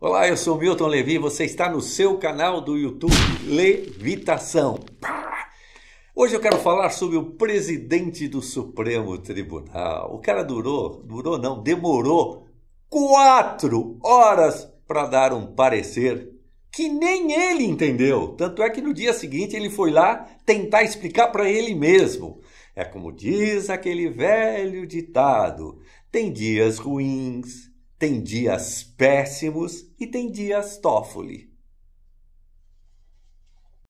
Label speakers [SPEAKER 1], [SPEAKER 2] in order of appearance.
[SPEAKER 1] Olá, eu sou Milton Levi, você está no seu canal do YouTube Levitação. Hoje eu quero falar sobre o presidente do Supremo Tribunal. O cara durou, durou não, demorou quatro horas para dar um parecer que nem ele entendeu. Tanto é que no dia seguinte ele foi lá tentar explicar para ele mesmo. É como diz aquele velho ditado: tem dias ruins, tem dias péssimos e tem dias Toffoli.